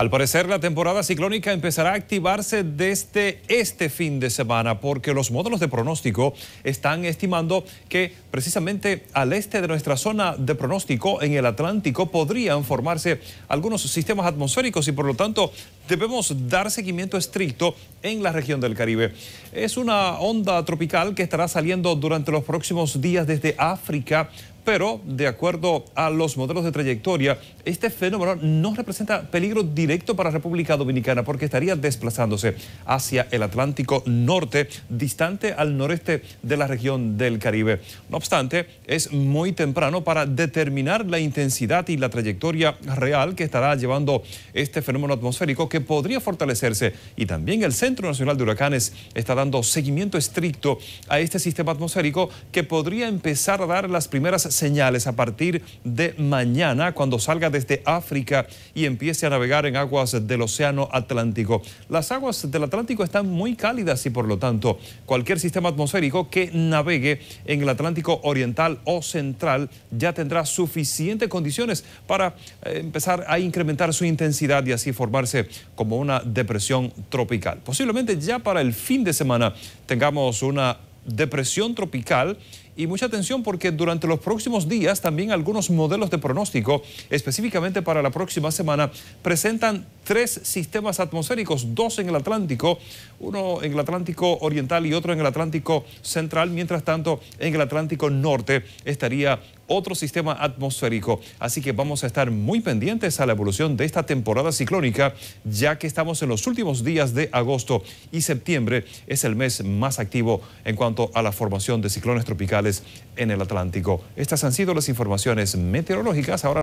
Al parecer, la temporada ciclónica empezará a activarse desde este fin de semana porque los modelos de pronóstico están estimando que precisamente al este de nuestra zona de pronóstico en el Atlántico podrían formarse algunos sistemas atmosféricos y por lo tanto debemos dar seguimiento estricto en la región del Caribe. Es una onda tropical que estará saliendo durante los próximos días desde África pero de acuerdo a los modelos de trayectoria, este fenómeno no representa peligro directo para República Dominicana porque estaría desplazándose hacia el Atlántico Norte, distante al noreste de la región del Caribe. No obstante, es muy temprano para determinar la intensidad y la trayectoria real que estará llevando este fenómeno atmosférico que podría fortalecerse y también el Centro Nacional de Huracanes está dando seguimiento estricto a este sistema atmosférico que podría empezar a dar las primeras señales a partir de mañana cuando salga desde África y empiece a navegar en aguas del Océano Atlántico. Las aguas del Atlántico están muy cálidas y por lo tanto cualquier sistema atmosférico que navegue en el Atlántico Oriental o Central ya tendrá suficientes condiciones para eh, empezar a incrementar su intensidad y así formarse como una depresión tropical. Posiblemente ya para el fin de semana tengamos una depresión tropical y mucha atención porque durante los próximos días también algunos modelos de pronóstico, específicamente para la próxima semana, presentan tres sistemas atmosféricos, dos en el Atlántico, uno en el Atlántico Oriental y otro en el Atlántico Central. Mientras tanto, en el Atlántico Norte estaría otro sistema atmosférico. Así que vamos a estar muy pendientes a la evolución de esta temporada ciclónica, ya que estamos en los últimos días de agosto y septiembre es el mes más activo en cuanto a la formación de ciclones tropicales en el Atlántico. Estas han sido las informaciones meteorológicas. Ahora